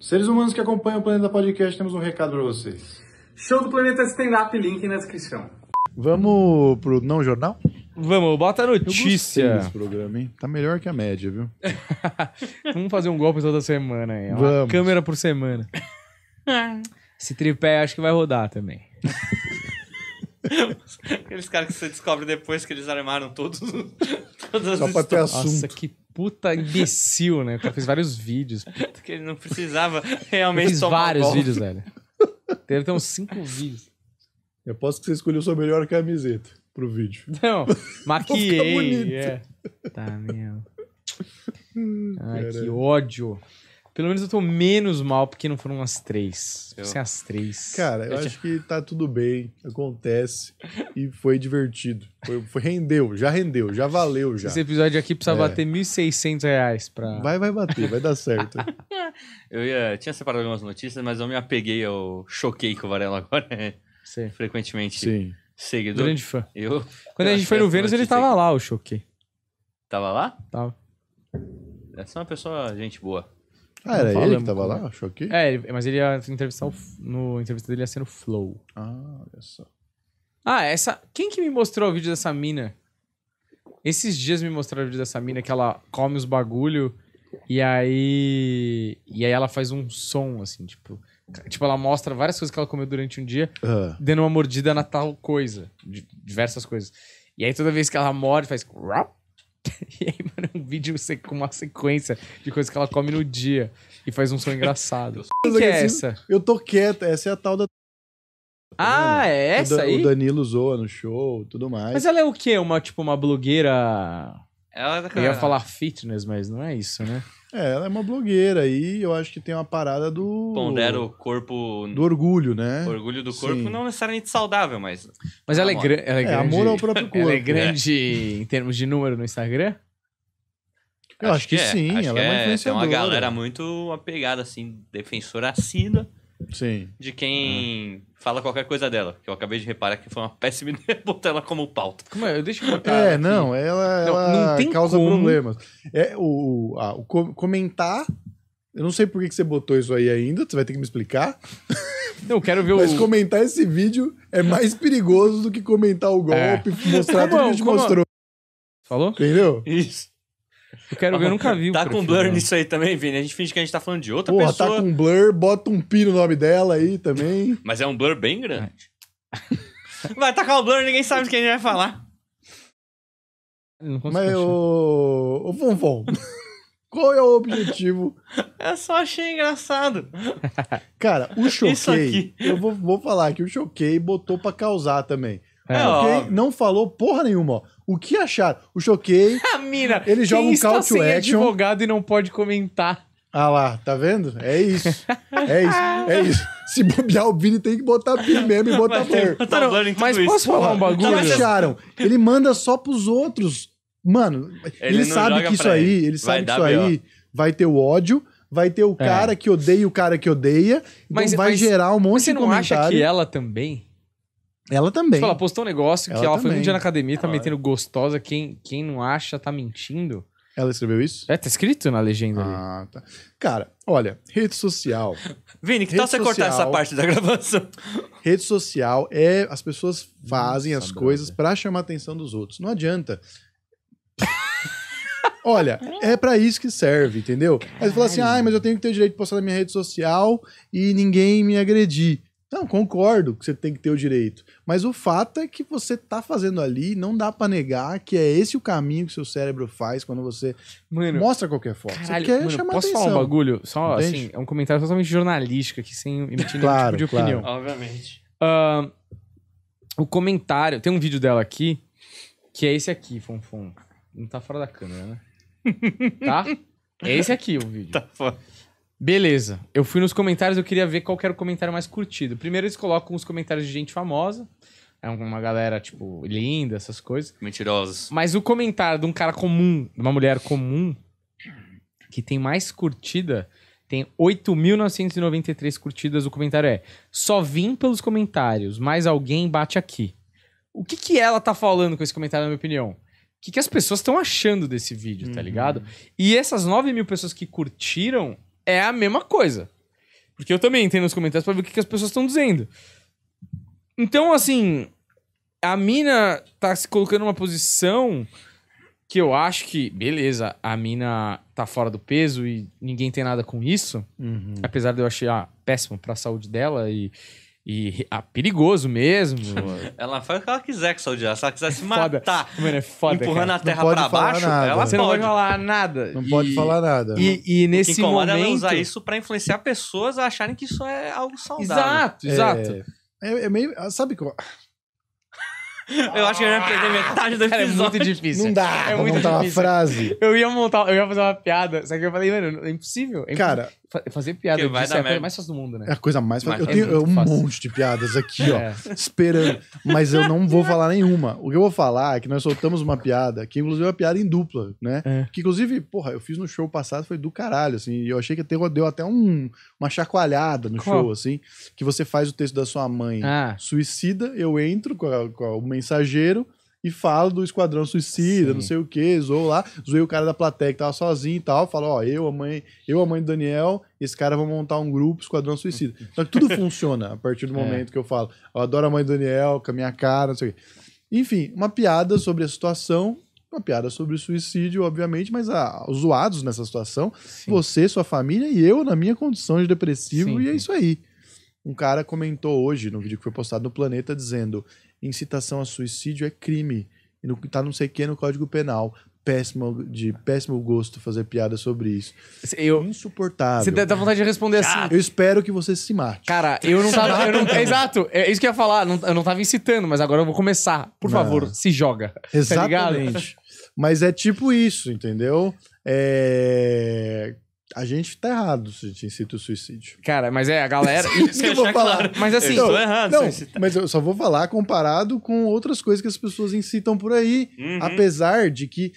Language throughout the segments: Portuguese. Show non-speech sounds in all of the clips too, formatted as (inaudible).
Seres humanos que acompanham o Planeta Podcast, temos um recado para vocês. Show do Planeta Stand Up, link na descrição. Vamos pro não jornal? Vamos, bota a notícia. desse programa, hein? Tá melhor que a média, viu? (laughs) Vamos fazer um golpe toda semana aí. Uma Vamos. câmera por semana. Esse tripé acho que vai rodar também. (laughs) Aqueles caras que você descobre depois que eles armaram todos, (laughs) todas Só as pra ter assunto. Nossa, que puta imbecil, né? O cara fez vários vídeos. Porque (laughs) ele não precisava (laughs) realmente tomar vários vídeos, velho. Teve (laughs) até uns cinco vídeos. Eu posso que você escolheu sua melhor camiseta pro vídeo. Não, maquiei. é. Tá, meu. Ai, Caramba. que ódio. Pelo menos eu tô menos mal porque não foram as três. Eu... as três. Cara, eu, eu acho já... que tá tudo bem, acontece e foi divertido. Foi, foi, rendeu, já rendeu, já valeu já. Esse episódio aqui precisa é. bater 1.600 reais pra... Vai, vai bater, vai dar certo. (laughs) eu ia, tinha separado algumas notícias, mas eu me apeguei ao choquei com o Varela agora. Né? Sim. Frequentemente Sim. seguidor. Grande fã. Eu, Quando eu a gente foi no Vênus, ele tava lá, o choquei. Tava lá? Tava. Essa é uma pessoa, gente boa. Ah, era ele que tava lá? Achou que? É, mas ele ia entrevistar o, no entrevista dele ia ser no Flow. Ah, olha só. Ah, essa. Quem que me mostrou o vídeo dessa mina? Esses dias me mostraram o vídeo dessa mina que ela come os bagulho e aí. E aí ela faz um som, assim, tipo. Tipo, ela mostra várias coisas que ela comeu durante um dia, uh. dando uma mordida na tal coisa. Diversas coisas. E aí toda vez que ela morde, faz. Rap, (laughs) E aí, mano, é um vídeo com uma sequência de coisas que ela come no dia e faz um som engraçado. O que é essa? Eu tô quieta, essa é a tal da. Ah, tá é essa o aí? O Danilo zoa no show tudo mais. Mas ela é o quê? Uma, tipo, uma blogueira. Ela é Eu ia falar fitness, mas não é isso, né? É, ela é uma blogueira e eu acho que tem uma parada do. Pondera o corpo. Do orgulho, né? O orgulho do corpo, Sim. não necessariamente saudável, mas. Mas ela é, ela é, é grande. Amor ao próprio corpo. (laughs) ela é né? grande é. em termos de número no Instagram? Eu acho, acho que, que é. sim, acho ela é que é uma influenciadora. Tem uma galera muito apegada, assim, defensora assídua. Sim. De quem fala qualquer coisa dela. Que eu acabei de reparar que foi uma péssima (laughs) ideia botar ela como pauta. Como é? Deixa eu botar. É, aqui. não, ela, não, ela não causa como. problemas. É, o, o comentar. Eu não sei por que você botou isso aí ainda, você vai ter que me explicar. (laughs) Eu quero ver (laughs) Mas comentar esse vídeo é mais perigoso do que comentar o é. golpe, é. mostrar como, tudo que a gente mostrou. Falou? Entendeu? Isso. Eu quero ver, eu nunca vi. (laughs) Tá com blur nisso aí também, Vini? A gente finge que a gente tá falando de outra Porra, tá pessoa. tá com blur, bota um pi no nome dela aí também. (laughs) Mas é um blur bem grande. vai (laughs) tacar o blur, ninguém sabe o que a gente vai falar. não Mas, ô, ô Fonfon, qual é o objetivo? Eu só achei engraçado. Cara, o Choquei, eu vou, vou falar que o Choquei botou pra causar também. É, Choquei é não falou porra nenhuma, ó o que acharam? O choquei. (laughs) A mina. Ele joga um call to action. advogado e não pode comentar. Ah lá, tá vendo? É isso. É isso. É (laughs) isso. Se bobear o Vini, tem que botar pi mesmo e botar flor. Mas posso falar um bagulho? O que acharam? Ele manda só pros outros. Mano, ele, ele sabe que isso aí, ele, sabe que isso B. aí vai ter o ódio, vai ter o é. cara que odeia o cara que odeia, então mas, vai mas, gerar um monte mas você de Você não acha que ela também ela também. ela postou um negócio ela que ela também. foi um dia na academia, tá ela... metendo gostosa. Quem, quem não acha, tá mentindo. Ela escreveu isso? É, tá escrito na legenda ah, ali. Tá. Cara, olha, rede social. (laughs) Vini, que tal você social, cortar essa parte da gravação? (laughs) Rede social é. As pessoas fazem Nossa, as coisas para chamar a atenção dos outros. Não adianta. (laughs) Olha, é para isso que serve, entendeu? Aí você fala assim, ah, mas eu tenho que ter o direito de postar na minha rede social e ninguém me agredir. Não, concordo que você tem que ter o direito. Mas o fato é que você está fazendo ali, não dá para negar que é esse o caminho que seu cérebro faz quando você mano, mostra qualquer foto. Caralho, você quer mano, chamar posso atenção. falar um bagulho? Só assim, Entende? assim, é um comentário totalmente jornalístico aqui, sem emitir claro, nenhum tipo de claro. opinião. Obviamente. Uh, o comentário, tem um vídeo dela aqui, que é esse aqui, Fonfon. Não tá fora da câmera, né? (laughs) tá? É esse aqui o vídeo. Tá fora. Beleza. Eu fui nos comentários, eu queria ver qual que era o comentário mais curtido. Primeiro eles colocam os comentários de gente famosa. É uma galera, tipo, linda, essas coisas. Mentirosos. Mas o comentário de um cara comum, de uma mulher comum, que tem mais curtida, tem 8.993 curtidas. O comentário é: Só vim pelos comentários, mas alguém bate aqui. O que, que ela tá falando com esse comentário, na minha opinião? O que, que as pessoas estão achando desse vídeo, tá uhum. ligado? E essas 9 mil pessoas que curtiram é a mesma coisa. Porque eu também entendo nos comentários pra ver o que, que as pessoas estão dizendo. Então, assim, a mina tá se colocando numa posição que eu acho que, beleza, a mina tá fora do peso e ninguém tem nada com isso. Uhum. Apesar de eu achar ah, péssimo pra saúde dela e e ah, perigoso mesmo. (laughs) ela faz o que ela quiser com Saudi Arábia. Se ela quiser se é matar, foda. Mano, é foda, empurrando cara. a terra para baixo, nada. ela Você pode. não falar nada. Não e, pode falar nada. E, e, e nesse que momento... É ela usar isso para influenciar pessoas a acharem que isso é algo saudável. Exato, é. exato. É, é meio... Ah, sabe que... (laughs) Eu acho que eu ia perder metade do episódio. Cara, é muito difícil. Não dá é pra montar difícil. uma frase. Eu ia montar, eu ia fazer uma piada, só que eu falei, mano, é impossível. É impossível. Cara... Fazer piada vai disso é a coisa mais fácil do mundo, né? É a coisa mais fácil. Eu tenho é um fácil. monte de piadas aqui, ó, (laughs) É. esperando. Mas eu não vou (laughs) falar nenhuma. O que eu vou falar é que nós soltamos uma piada, que inclusive é uma piada em dupla, né? É. Que inclusive, porra, eu fiz no show passado, foi do caralho, assim. E eu achei que deu até um, uma chacoalhada no Qual? show, assim. Que você faz o texto da sua mãe Ah, suicida, eu entro com, a- com a- o mensageiro, e falo do Esquadrão Suicida, Sim. não sei o que, zoou lá, zoei o cara da plateia que tava sozinho e tal, falo, ó, eu, a mãe, eu, a mãe do Daniel, esse cara vão montar um grupo, Esquadrão Suicida. Só (laughs) que então, tudo funciona a partir do é. momento é. que eu falo, eu adoro a mãe do Daniel, com a minha cara, não sei o quê. Enfim, uma piada sobre a situação, uma piada sobre o suicídio, obviamente, mas ah, zoados nessa situação, Sim. você, sua família e eu na minha condição de depressivo, Sim. e é isso aí. Um cara comentou hoje, no vídeo que foi postado no Planeta, dizendo: incitação a suicídio é crime. E no, tá não sei o que no Código Penal. Péssimo, de péssimo gosto fazer piada sobre isso. Eu, Insuportável. Você dá vontade de responder assim. eu espero que você se mate. Cara, eu não tava. eu não, (laughs) exato, é isso que eu ia falar. Não, eu não tava incitando, mas agora eu vou começar. Por favor, se joga. Tá Exatamente. Tá mas é tipo isso, entendeu? É a gente tá errado se a gente incita o suicídio. Cara, mas é a galera. (laughs) Isso que eu vou falar. Claro. Mas assim. Eu não, errado. Não, mas eu só vou falar comparado com outras coisas que as pessoas incitam por aí. Uhum. Apesar de que,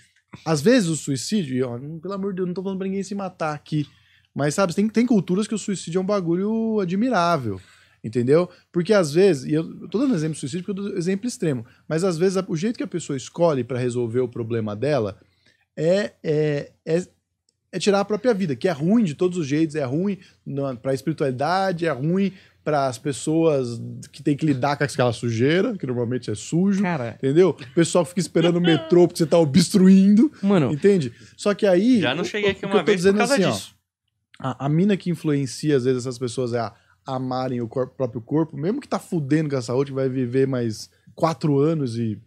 às vezes, o suicídio. ó, pelo amor de Deus, não tô falando pra ninguém se matar aqui. Mas, sabe, tem, tem culturas que o suicídio é um bagulho admirável. Entendeu? Porque às vezes, e eu, eu tô dando exemplo de suicídio porque eu dou exemplo extremo, mas às vezes a, o jeito que a pessoa escolhe para resolver o problema dela é, é, é é tirar a própria vida, que é ruim de todos os jeitos, é ruim para a espiritualidade, é ruim para as pessoas que tem que lidar com aquela sujeira, que normalmente é sujo, Cara. entendeu? O pessoal fica esperando o metrô porque você tá obstruindo, Mano. entende? Só que aí... Já não cheguei aqui uma vez por é causa assim, disso. Ó, a, a mina que influencia, às vezes, essas pessoas é a amarem o corpo, próprio corpo, mesmo que tá fudendo com a saúde, vai viver mais quatro anos e...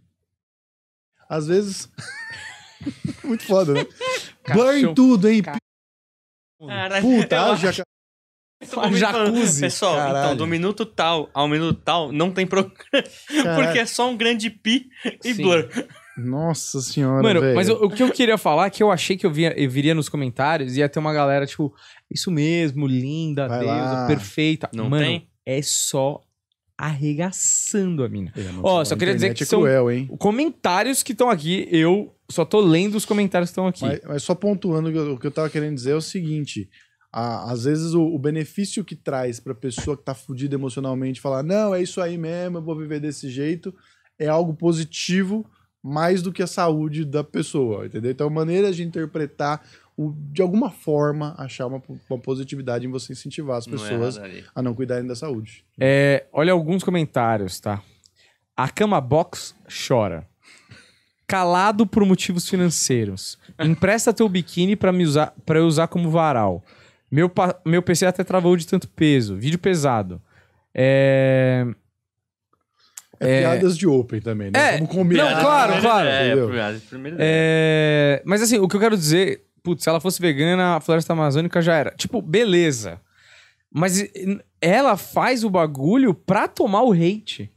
Às vezes... (laughs) Muito foda, né? Blur tudo, hein? Ca... Puta, eu já... Acho... jacuzzi. Pessoal, então, Caralho. então, do minuto tal ao minuto tal, não tem programa. (laughs) Porque é só um grande pi e Sim. blur. Nossa senhora, Mano, velho. mas o que eu queria falar, que eu achei que eu, via, eu viria nos comentários, ia ter uma galera, tipo, isso mesmo, linda, Vai deusa, lá. perfeita. Não Mano, tem? é só arregaçando a mina. É, Ó, oh, só queria dizer é que são cruel, comentários que estão aqui, eu só tô lendo os comentários que estão aqui. Mas, mas, só pontuando o que eu tava querendo dizer é o seguinte: a, às vezes o, o, benefício que traz pra pessoa que tá fudida emocionalmente falar, não, é isso aí mesmo, eu vou viver desse jeito, é algo positivo mais do que a saúde da pessoa, entendeu? Então, é maneira de interpretar, o, de alguma forma, achar uma, uma, positividade em você incentivar as pessoas não é a não cuidarem da saúde. É, olha alguns comentários, tá? A cama box chora calado por motivos financeiros. Empresta teu biquíni para usar, pra eu usar como varal. Meu, meu PC até travou de tanto peso. Vídeo pesado. É... É, é, piadas de Open também, né? É, Como combina. Não, claro, claro. É, é, mas assim, o que eu quero dizer, putz, se ela fosse vegana, a floresta amazônica já era. Tipo, beleza. Mas ela faz o bagulho pra tomar o hate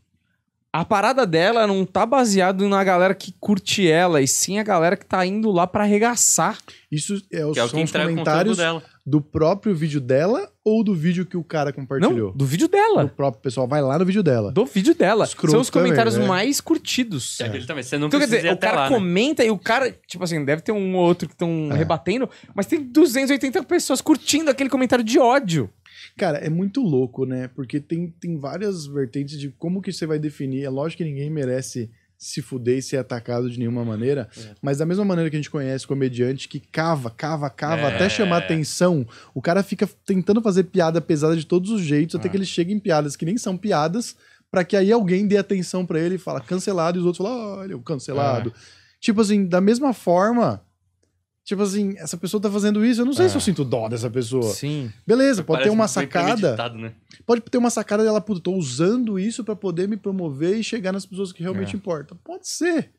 a parada dela não tá baseado na galera que curte ela, e sim a galera que tá indo lá para arregaçar. Isso é, os, que é o que os comentários do próprio vídeo dela ou do vídeo que o cara compartilhou? Não, do vídeo dela. O próprio pessoal vai lá no vídeo dela. Do vídeo dela. Escroto São os comentários também, né? mais curtidos. É aquele também. Você não então, quer dizer, o cara lá, né? comenta né? e o cara, tipo assim, deve ter um ou outro que estão é. rebatendo, mas tem 280 pessoas curtindo aquele comentário de ódio. Cara, é muito louco, né? Porque tem, tem várias vertentes de como que você vai definir. É lógico que ninguém merece se fuder e ser atacado de nenhuma maneira. É. Mas da mesma maneira que a gente conhece comediante que cava, cava, cava, é. até chamar atenção, o cara fica tentando fazer piada pesada de todos os jeitos, até é. que ele chega em piadas que nem são piadas, para que aí alguém dê atenção para ele e fala cancelado, e os outros falam, olha, o cancelado. É. Tipo assim, da mesma forma, Tipo assim, essa pessoa tá fazendo isso, eu não sei se eu é. sinto dó dessa pessoa. Sim. Beleza, pode ter uma sacada. Né? Pode ter uma sacada dela, puta, tô usando isso para poder me promover e chegar nas pessoas que realmente é. importam. Pode ser.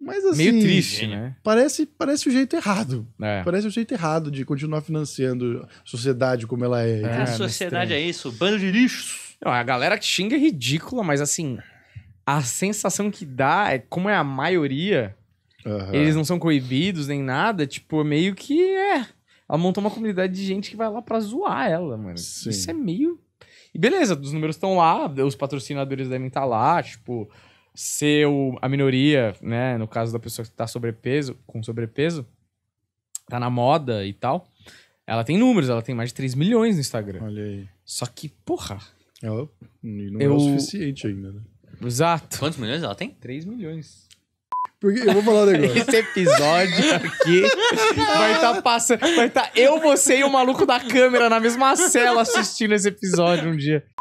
Mas assim. Meio triste, né? né? Parece, parece o jeito errado. É. Parece o jeito errado de continuar financiando a sociedade como ela é. é a né? sociedade é isso, bando de lixos. Não, a galera que xinga é ridícula, mas assim. A sensação que dá é como é a maioria uhum. eles não são coibidos nem nada, tipo, meio que é. Ela montou uma comunidade de gente que vai lá pra zoar ela, mano. Sim. Isso é meio. E beleza, os números estão lá, os patrocinadores devem estar tá lá, tipo, ser o, a minoria, né? No caso da pessoa que tá sobrepeso, com sobrepeso, tá na moda e tal. Ela tem números, ela tem mais de 3 milhões no Instagram. Olha aí. Só que, porra. Ela não é eu... é o suficiente ainda, né? Exato. Quantos milhões ela tem? 3 milhões. Porque eu vou falar um negócio. Esse episódio aqui vai estar tá passando. Vai estar tá eu, você e o maluco da câmera na mesma cela assistindo esse episódio um dia.